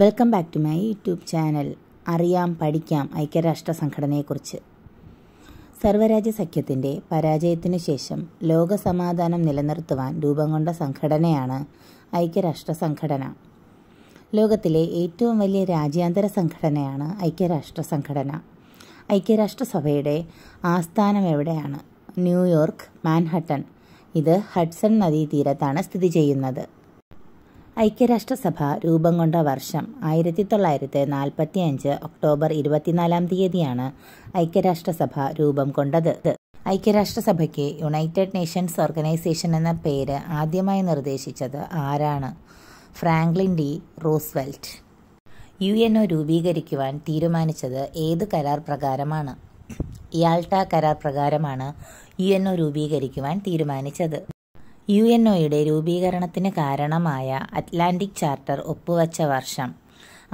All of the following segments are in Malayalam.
welcome back to my YouTube channel അറിയാം പഠിക്കാം ഐക്യരാഷ്ട്ര സംഘടനയെക്കുറിച്ച് സർവരാജ്യ സഖ്യത്തിൻ്റെ പരാജയത്തിനു ശേഷം ലോക സമാധാനം നിലനിർത്തുവാൻ രൂപം കൊണ്ട സംഘടനയാണ് ഐക്യരാഷ്ട്ര സംഘടന ലോകത്തിലെ ഏറ്റവും വലിയ രാജ്യാന്തര സംഘടനയാണ് ഐക്യരാഷ്ട്ര സംഘടന ഐക്യരാഷ്ട്രസഭയുടെ ആസ്ഥാനം എവിടെയാണ് ന്യൂയോർക്ക് മാൻഹട്ടൺ ഇത് ഹഡ്സൺ നദീതീരത്താണ് സ്ഥിതി ചെയ്യുന്നത് ഐക്യരാഷ്ട്രസഭ രൂപം കൊണ്ട വർഷം ആയിരത്തി തൊള്ളായിരത്തി നാൽപ്പത്തി അഞ്ച് ഒക്ടോബർ ഇരുപത്തിനാലാം തീയതിയാണ് ഐക്യരാഷ്ട്രസഭ രൂപം കൊണ്ടത് ഐക്യരാഷ്ട്രസഭയ്ക്ക് യുണൈറ്റഡ് നേഷൻസ് ഓർഗനൈസേഷൻ എന്ന പേര് ആദ്യമായി നിർദ്ദേശിച്ചത് ആരാണ് Franklin D Roosevelt U N O രൂപീകരിക്കുവാൻ തീരുമാനിച്ചത് ഏത് കരാർ പ്രകാരമാണ് ഇയാൾട്ട കരാർ പ്രകാരമാണ് യു എൻ ഒ രൂപീകരിക്കുവാൻ തീരുമാനിച്ചത് യു എൻ ഒയുടെ രൂപീകരണത്തിന് കാരണമായ അറ്റ്ലാന്റിക് ചാർട്ടർ ഒപ്പുവച്ച വർഷം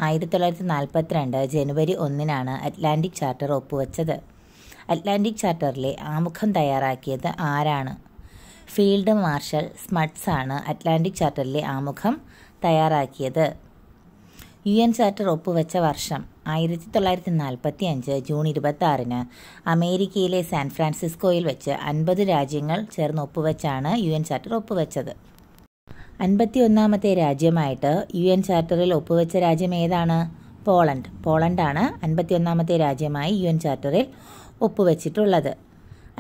ആയിരത്തി തൊള്ളായിരത്തി നാൽപ്പത്തിരണ്ട് ജനുവരി ഒന്നിനാണ് അറ്റ്ലാന്റിക് ചാർട്ടർ ഒപ്പുവച്ചത് അറ്റ്ലാന്റിക് ചാർട്ടറിലെ ആമുഖം തയ്യാറാക്കിയത് ആരാണ് ഫീൽഡ് മാർഷൽ സ്മട്സ് ആണ് അറ്റ്ലാന്റിക് ചാർട്ടറിലെ ആമുഖം തയ്യാറാക്കിയത് യു എൻ ചാർട്ടർ ഒപ്പുവെച്ച വർഷം ആയിരത്തി തൊള്ളായിരത്തി നാൽപ്പത്തി അഞ്ച് ജൂൺ ഇരുപത്തി ആറിന് അമേരിക്കയിലെ സാൻ ഫ്രാൻസിസ്കോയിൽ വെച്ച് അൻപത് രാജ്യങ്ങൾ ചേർന്ന് ഒപ്പുവെച്ചാണ് യു എൻ ചാർട്ടർ ഒപ്പുവെച്ചത് അൻപത്തി ഒന്നാമത്തെ രാജ്യമായിട്ട് യു എൻ ചാർട്ടറിൽ ഒപ്പുവെച്ച രാജ്യം ഏതാണ് പോളണ്ട് പോളണ്ടാണ് അൻപത്തി ഒന്നാമത്തെ രാജ്യമായി യു എൻ ചാർട്ടറിൽ ഒപ്പുവെച്ചിട്ടുള്ളത്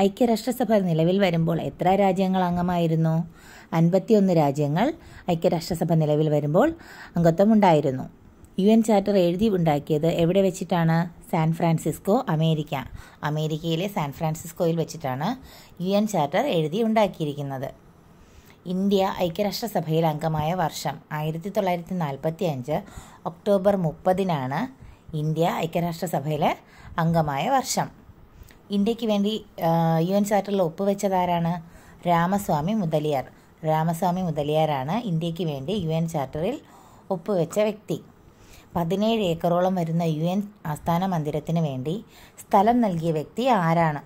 ഐക്യരാഷ്ട്രസഭ നിലവിൽ വരുമ്പോൾ എത്ര രാജ്യങ്ങൾ അംഗമായിരുന്നു അൻപത്തിയൊന്ന് രാജ്യങ്ങൾ ഐക്യരാഷ്ട്രസഭ നിലവിൽ വരുമ്പോൾ അംഗത്വമുണ്ടായിരുന്നു യു എൻ ചാർട്ടർ എഴുതി ഉണ്ടാക്കിയത് എവിടെ വെച്ചിട്ടാണ് സാൻ ഫ്രാൻസിസ്കോ അമേരിക്ക അമേരിക്കയിലെ സാൻ ഫ്രാൻസിസ്കോയിൽ വെച്ചിട്ടാണ് യു എൻ ചാർട്ടർ എഴുതി ഉണ്ടാക്കിയിരിക്കുന്നത് ഇന്ത്യ ഐക്യരാഷ്ട്രസഭയിൽ അംഗമായ വർഷം ആയിരത്തി തൊള്ളായിരത്തി നാൽപ്പത്തി അഞ്ച് ഒക്ടോബർ മുപ്പതിനാണ് ഇന്ത്യ ഐക്യരാഷ്ട്രസഭയിലെ അംഗമായ വർഷം ഇന്ത്യക്ക് വേണ്ടി യു എൻ ചാർട്ടറിൽ ഒപ്പുവെച്ചതാരാണ് രാമസ്വാമി മുതലിയാർ രാമസ്വാമി മുതലിയാരാണ് ഇന്ത്യക്ക് വേണ്ടി യു എൻ ചാർട്ടറിൽ ഒപ്പുവെച്ച വ്യക്തി പതിനേഴ് ഏക്കറോളം വരുന്ന യു എൻ ആസ്ഥാന മന്ദിരത്തിന് വേണ്ടി സ്ഥലം നൽകിയ വ്യക്തി ആരാണ്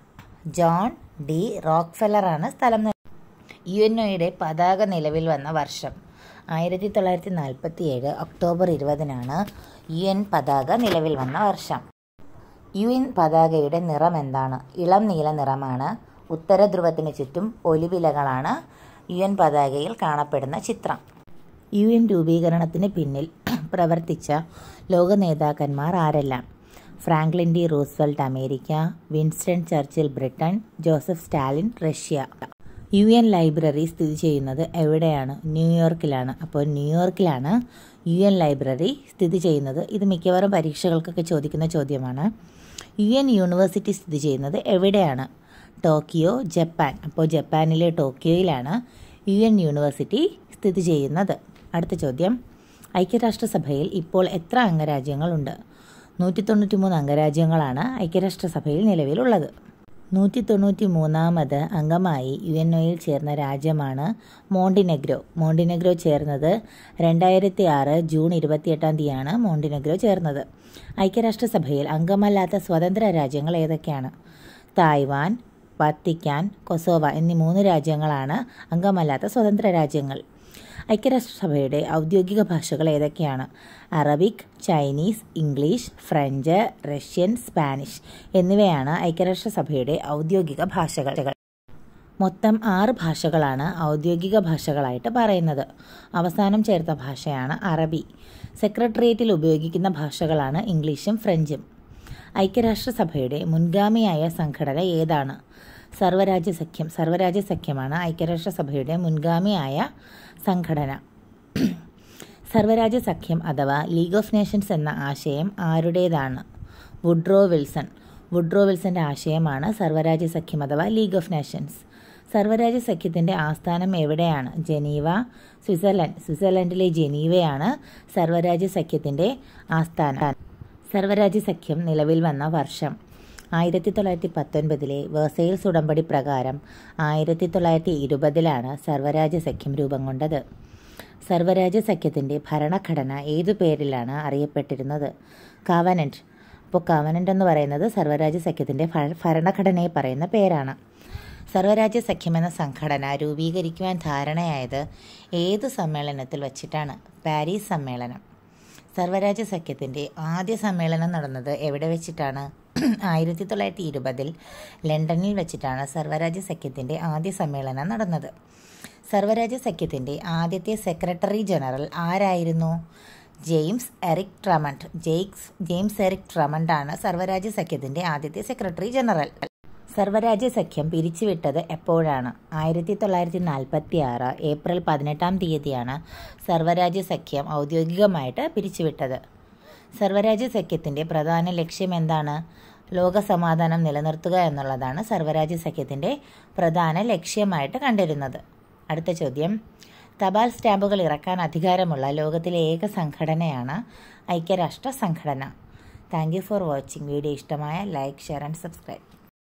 ജോൺ ഡി റോക്ക്ഫെല്ലറാണ് സ്ഥലം യു എൻ ഒയുടെ പതാക നിലവിൽ വന്ന വർഷം ആയിരത്തി തൊള്ളായിരത്തി നാൽപ്പത്തി ഏഴ് ഒക്ടോബർ ഇരുപതിനാണ് യു എൻ പതാക നിലവിൽ വന്ന വർഷം യു എൻ പതാകയുടെ നിറം എന്താണ് ഇളം നീല നിറമാണ് ഉത്തര ധ്രുവത്തിന് ചുറ്റും ഒലിവിലകളാണ് യു എൻ പതാകയിൽ കാണപ്പെടുന്ന ചിത്രം യു എൻ രൂപീകരണത്തിന് പിന്നിൽ പ്രവർത്തിച്ച ലോക നേതാക്കന്മാർ ആരെല്ലാം Franklin D Roosevelt America Winston Churchill Britain Joseph Stalin Russia U N library സ്ഥിതി ചെയ്യുന്നത് എവിടെയാണ് ന്യൂയോർക്കിലാണ് അപ്പോൾ ന്യൂയോർക്കിലാണ് യു എൻ ലൈബ്രറി സ്ഥിതി ചെയ്യുന്നത് ഇത് മിക്കവാറും പരീക്ഷകൾക്കൊക്കെ ചോദിക്കുന്ന ചോദ്യമാണ് യു എൻ യൂണിവേഴ്സിറ്റി സ്ഥിതി ചെയ്യുന്നത് എവിടെയാണ് ടോക്കിയോ ജപ്പാൻ അപ്പോൾ ജപ്പാനിലെ ടോക്കിയോയിലാണ് യു എൻ യൂണിവേഴ്സിറ്റി സ്ഥിതി ചെയ്യുന്നത് അടുത്ത ചോദ്യം ഐക്യരാഷ്ട്രസഭയിൽ ഇപ്പോൾ എത്ര അംഗരാജ്യങ്ങളുണ്ട് നൂറ്റി തൊണ്ണൂറ്റി മൂന്ന് അംഗരാജ്യങ്ങളാണ് ഐക്യരാഷ്ട്രസഭയിൽ നിലവിലുള്ളത് നൂറ്റി തൊണ്ണൂറ്റി മൂന്നാമത് അംഗമായി യു എൻ ഒയിൽ ചേർന്ന രാജ്യമാണ് മോണ്ടിനെഗ്രോ മോണ്ടിനെഗ്രോ ചേർന്നത് രണ്ടായിരത്തി ആറ് ജൂൺ ഇരുപത്തിയെട്ടാം തീയതിയാണ് മോണ്ടിനെഗ്രോ ചേർന്നത് ഐക്യരാഷ്ട്രസഭയിൽ അംഗമല്ലാത്ത സ്വതന്ത്ര രാജ്യങ്ങൾ ഏതൊക്കെയാണ് തായ്വാൻ വത്തിക്കാൻ കൊസോവ എന്നീ മൂന്ന് രാജ്യങ്ങളാണ് അംഗമല്ലാത്ത സ്വതന്ത്ര രാജ്യങ്ങൾ ഐക്യരാഷ്ട്രസഭയുടെ ഔദ്യോഗിക ഭാഷകൾ ഏതൊക്കെയാണ് Arabic Chinese English French Russian Spanish എന്നിവയാണ് ഐക്യരാഷ്ട്രസഭയുടെ ഔദ്യോഗിക ഭാഷകൾ മൊത്തം ആറ് ഭാഷകളാണ് ഔദ്യോഗിക ഭാഷകളായിട്ട് പറയുന്നത് അവസാനം ചേർത്ത ഭാഷയാണ് അറബി സെക്രട്ടേറിയറ്റിൽ ഉപയോഗിക്കുന്ന ഭാഷകളാണ് ഇംഗ്ലീഷും ഫ്രഞ്ചും ഐക്യരാഷ്ട്രസഭയുടെ മുൻഗാമിയായ സംഘടന ഏതാണ് സർവരാജ്യ സഖ്യം സർവരാജ്യ സഖ്യമാണ് ഐക്യരാഷ്ട്രസഭയുടെ മുൻഗാമിയായ സംഘടന സർവരാജ്യ സഖ്യം അഥവാ ലീഗ് ഓഫ് നേഷൻസ് എന്ന ആശയം ആരുടേതാണ് വുഡ്രോ വിൽസൺ വുഡ്രോ വിൽസൻ്റെ ആശയമാണ് സർവരാജ്യ സഖ്യം അഥവാ ലീഗ് ഓഫ് നേഷൻസ് സർവരാജ്യ സഖ്യത്തിൻ്റെ ആസ്ഥാനം എവിടെയാണ് ജനീവ സ്വിറ്റ്സർലൻഡ് സ്വിറ്റ്സർലൻഡിലെ ജനീവയാണ് സർവരാജ്യ സഖ്യത്തിൻ്റെ ആസ്ഥാനം സർവരാജ്യ സഖ്യം നിലവിൽ വന്ന വർഷം ആയിരത്തി തൊള്ളായിരത്തി പത്തൊൻപതിലെ വേഴ്സെയിൽസ് ഉടമ്പടി പ്രകാരം ആയിരത്തി തൊള്ളായിരത്തി ഇരുപതിലാണ് സർവരാജ്യ സഖ്യം രൂപം കൊണ്ടത് സർവരാജ്യ സഖ്യത്തിൻ്റെ ഭരണഘടന ഏതു പേരിലാണ് അറിയപ്പെട്ടിരുന്നത് കാവനൻറ്റ് അപ്പോൾ കാവനൻ്റ് എന്ന് പറയുന്നത് സർവരാജ്യ സഖ്യത്തിൻ്റെ ഭരണഘടനയെ പറയുന്ന പേരാണ് സർവരാജ്യ സഖ്യം എന്ന സംഘടന രൂപീകരിക്കുവാൻ ധാരണയായത് ഏതു സമ്മേളനത്തിൽ വച്ചിട്ടാണ് പാരീസ് സമ്മേളനം സർവരാജ്യ സഖ്യത്തിൻ്റെ ആദ്യ സമ്മേളനം നടന്നത് എവിടെ വെച്ചിട്ടാണ് ആയിരത്തി തൊള്ളായിരത്തി ഇരുപതിൽ ലണ്ടനിൽ വെച്ചിട്ടാണ് സർവരാജ്യ സഖ്യത്തിൻ്റെ ആദ്യ സമ്മേളനം നടന്നത് സർവരാജ്യ സഖ്യത്തിൻ്റെ ആദ്യത്തെ സെക്രട്ടറി ജനറൽ ആരായിരുന്നു ജെയിംസ് എറിക് ട്രമണ്ട് ജെയ്ക്സ് ജെയിംസ് എറിക് ട്രമണ്ട് ആണ് സർവരാജ്യ സഖ്യത്തിൻ്റെ ആദ്യത്തെ സെക്രട്ടറി ജനറൽ സർവരാജ്യ സഖ്യം പിരിച്ചുവിട്ടത് എപ്പോഴാണ് ആയിരത്തി തൊള്ളായിരത്തി നാൽപ്പത്തി ആറ് ഏപ്രിൽ പതിനെട്ടാം തീയതിയാണ് സർവരാജ്യ സഖ്യം ഔദ്യോഗികമായിട്ട് പിരിച്ചുവിട്ടത് സർവരാജ്യ സഖ്യത്തിൻ്റെ പ്രധാന ലക്ഷ്യം എന്താണ് ലോകസമാധാനം നിലനിർത്തുക എന്നുള്ളതാണ് സർവരാജ്യ സഖ്യത്തിൻ്റെ പ്രധാന ലക്ഷ്യമായിട്ട് കണ്ടിരുന്നത് അടുത്ത ചോദ്യം തപാൽ സ്റ്റാമ്പുകൾ ഇറക്കാൻ അധികാരമുള്ള ലോകത്തിലെ ഏക സംഘടനയാണ് ഐക്യരാഷ്ട്ര സംഘടന thank you for watching video ഇഷ്ടമായ ലൈക്ക് ഷെയർ ആൻഡ് സബ്സ്ക്രൈബ്